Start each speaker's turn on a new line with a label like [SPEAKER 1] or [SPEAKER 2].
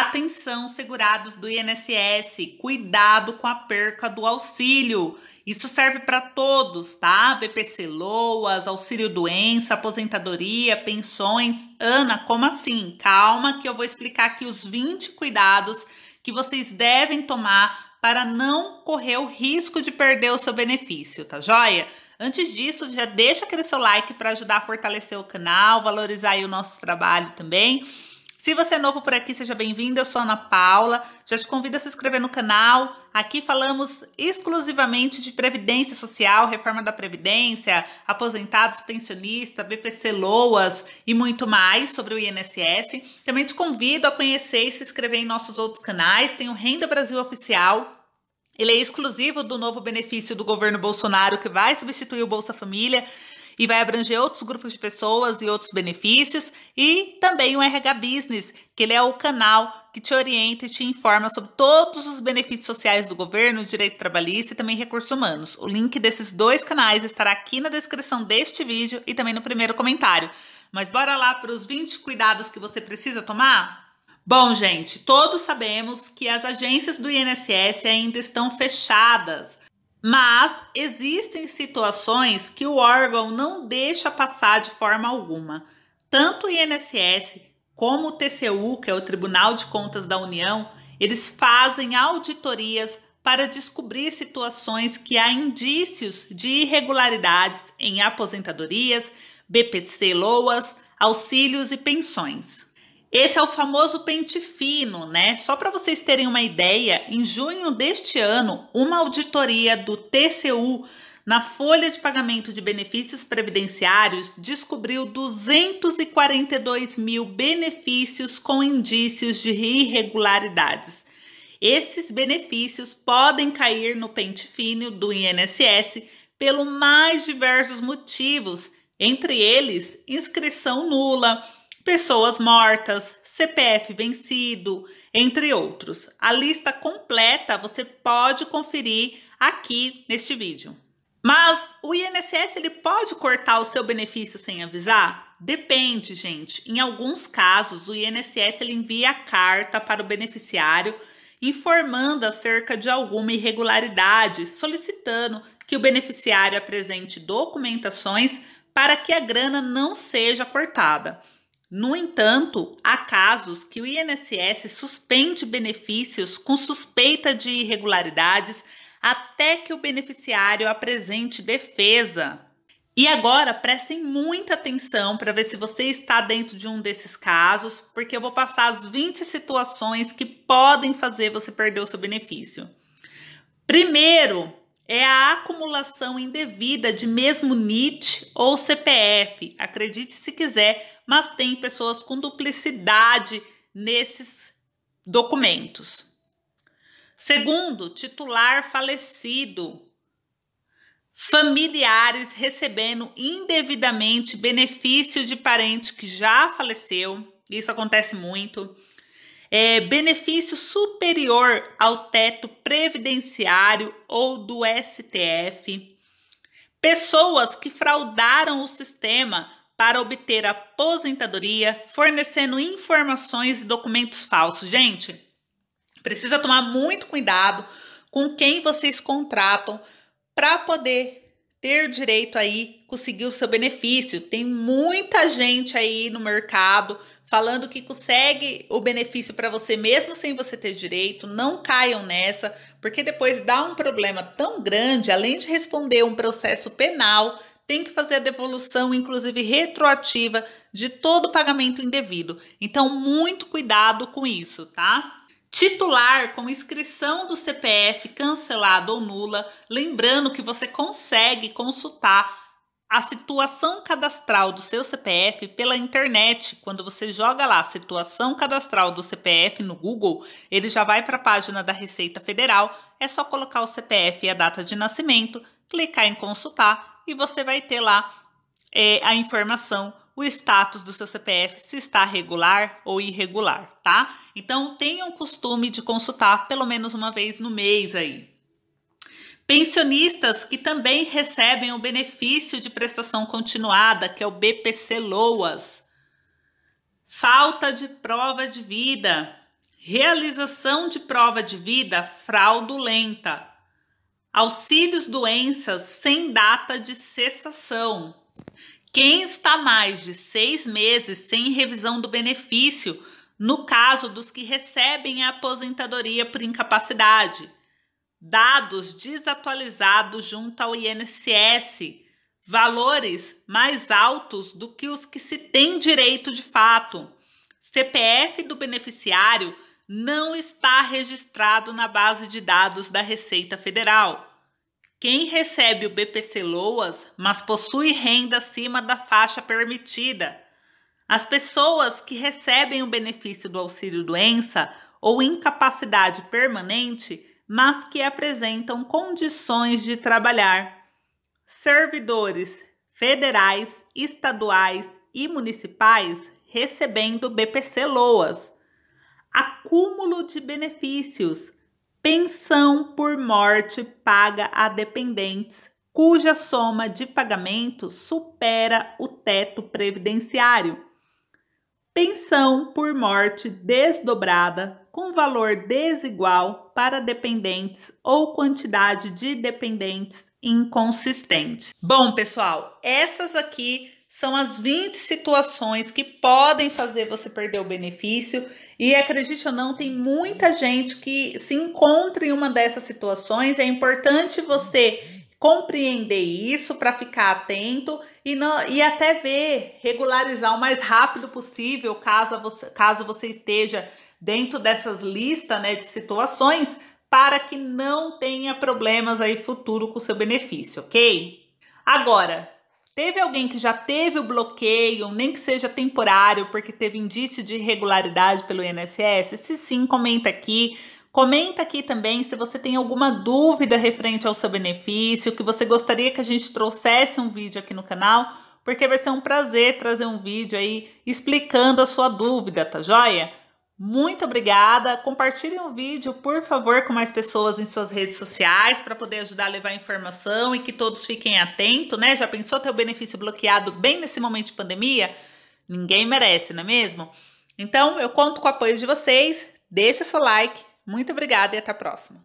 [SPEAKER 1] Atenção, segurados do INSS, cuidado com a perca do auxílio. Isso serve para todos, tá? VPC Loas, auxílio doença, aposentadoria, pensões. Ana, como assim? Calma que eu vou explicar aqui os 20 cuidados que vocês devem tomar para não correr o risco de perder o seu benefício, tá joia? Antes disso, já deixa aquele seu like para ajudar a fortalecer o canal, valorizar o nosso trabalho também. Se você é novo por aqui, seja bem-vindo. Eu sou Ana Paula. Já te convido a se inscrever no canal. Aqui falamos exclusivamente de previdência social, reforma da previdência, aposentados, pensionistas, BPC Loas e muito mais sobre o INSS. Também te convido a conhecer e se inscrever em nossos outros canais. Tem o Renda Brasil Oficial, ele é exclusivo do novo benefício do governo Bolsonaro que vai substituir o Bolsa Família e vai abranger outros grupos de pessoas e outros benefícios e também o RH Business, que ele é o canal que te orienta e te informa sobre todos os benefícios sociais do governo, direito trabalhista e também recursos humanos. O link desses dois canais estará aqui na descrição deste vídeo e também no primeiro comentário. Mas bora lá para os 20 cuidados que você precisa tomar? Bom, gente, todos sabemos que as agências do INSS ainda estão fechadas mas existem situações que o órgão não deixa passar de forma alguma. Tanto o INSS como o TCU, que é o Tribunal de Contas da União, eles fazem auditorias para descobrir situações que há indícios de irregularidades em aposentadorias, BPC-Loas, auxílios e pensões. Esse é o famoso pente fino, né? Só para vocês terem uma ideia, em junho deste ano, uma auditoria do TCU na folha de pagamento de benefícios previdenciários, descobriu 242 mil benefícios com indícios de irregularidades. Esses benefícios podem cair no pente fino do INSS pelo mais diversos motivos, entre eles inscrição nula, pessoas mortas, CPF vencido, entre outros. A lista completa você pode conferir aqui neste vídeo. Mas o INSS ele pode cortar o seu benefício sem avisar? Depende, gente. Em alguns casos, o INSS ele envia carta para o beneficiário informando acerca de alguma irregularidade, solicitando que o beneficiário apresente documentações para que a grana não seja cortada. No entanto, há casos que o INSS suspende benefícios com suspeita de irregularidades até que o beneficiário apresente defesa. E agora prestem muita atenção para ver se você está dentro de um desses casos, porque eu vou passar as 20 situações que podem fazer você perder o seu benefício. Primeiro, é a acumulação indevida de mesmo NIT ou CPF. Acredite se quiser, mas tem pessoas com duplicidade nesses documentos. Segundo, titular falecido. Familiares recebendo indevidamente benefício de parente que já faleceu. Isso acontece muito é, benefício superior ao teto previdenciário ou do STF, pessoas que fraudaram o sistema para obter aposentadoria, fornecendo informações e documentos falsos. Gente, precisa tomar muito cuidado com quem vocês contratam para poder ter direito aí conseguir o seu benefício. Tem muita gente aí no mercado falando que consegue o benefício para você mesmo sem você ter direito. Não caiam nessa, porque depois dá um problema tão grande, além de responder um processo penal, tem que fazer a devolução, inclusive retroativa, de todo o pagamento indevido. Então, muito cuidado com isso, tá? titular com inscrição do CPF cancelado ou nula, lembrando que você consegue consultar a situação cadastral do seu CPF pela internet. Quando você joga lá situação cadastral do CPF no Google, ele já vai para a página da Receita Federal. É só colocar o CPF e a data de nascimento, clicar em consultar e você vai ter lá é, a informação, o status do seu CPF, se está regular ou irregular, tá? Então tenham costume de consultar pelo menos uma vez no mês aí, Pensionistas que também recebem o benefício de prestação continuada, que é o BPC Loas. Falta de prova de vida. Realização de prova de vida fraudulenta. Auxílios doenças sem data de cessação. Quem está mais de seis meses sem revisão do benefício, no caso dos que recebem a aposentadoria por incapacidade dados desatualizados junto ao INSS, valores mais altos do que os que se tem direito de fato. CPF do beneficiário não está registrado na base de dados da Receita Federal. Quem recebe o BPC Loas, mas possui renda acima da faixa permitida. As pessoas que recebem o benefício do auxílio doença ou incapacidade permanente mas que apresentam condições de trabalhar. Servidores federais, estaduais e municipais recebendo BPC Loas. Acúmulo de benefícios. Pensão por morte paga a dependentes cuja soma de pagamento supera o teto previdenciário Pensão por morte desdobrada com valor desigual para dependentes ou quantidade de dependentes inconsistente. Bom, pessoal, essas aqui são as 20 situações que podem fazer você perder o benefício. E acredite ou não, tem muita gente que se encontra em uma dessas situações. É importante você compreender isso para ficar atento e, não, e até ver, regularizar o mais rápido possível, caso você, caso você esteja dentro dessas listas né, de situações, para que não tenha problemas aí futuro com o seu benefício, ok? Agora, teve alguém que já teve o bloqueio, nem que seja temporário, porque teve indício de irregularidade pelo INSS? Se sim, comenta aqui Comenta aqui também se você tem alguma dúvida referente ao seu benefício, que você gostaria que a gente trouxesse um vídeo aqui no canal, porque vai ser um prazer trazer um vídeo aí explicando a sua dúvida, tá joia? Muito obrigada. Compartilhem o vídeo, por favor, com mais pessoas em suas redes sociais para poder ajudar a levar informação e que todos fiquem atentos, né? Já pensou ter o benefício bloqueado bem nesse momento de pandemia? Ninguém merece, não é mesmo? Então, eu conto com o apoio de vocês. Deixa seu like, muito obrigada e até a próxima!